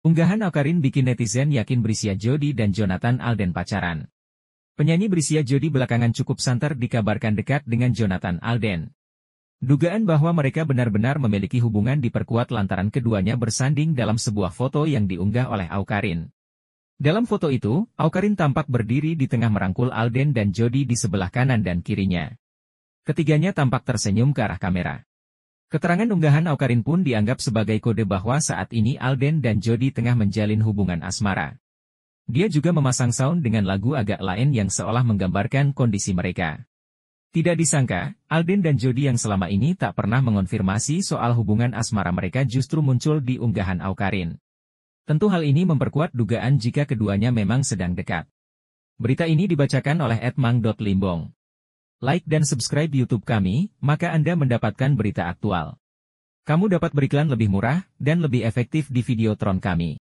Unggahan Okarin bikin netizen yakin Brisia Jody dan Jonathan Alden pacaran. Penyanyi Brisia Jody belakangan cukup santer dikabarkan dekat dengan Jonathan Alden. Dugaan bahwa mereka benar-benar memiliki hubungan diperkuat lantaran keduanya bersanding dalam sebuah foto yang diunggah oleh Aukarin. Dalam foto itu, Aukarin tampak berdiri di tengah merangkul Alden dan Jody di sebelah kanan dan kirinya. Ketiganya tampak tersenyum ke arah kamera. Keterangan unggahan Aukarin pun dianggap sebagai kode bahwa saat ini Alden dan Jody tengah menjalin hubungan asmara. Dia juga memasang sound dengan lagu agak lain yang seolah menggambarkan kondisi mereka. Tidak disangka, Alden dan Jody yang selama ini tak pernah mengonfirmasi soal hubungan asmara mereka justru muncul di unggahan Aukarin. Tentu hal ini memperkuat dugaan jika keduanya memang sedang dekat. Berita ini dibacakan oleh Edmang.limbong like dan subscribe YouTube kami, maka Anda mendapatkan berita aktual. Kamu dapat beriklan lebih murah dan lebih efektif di Videotron kami.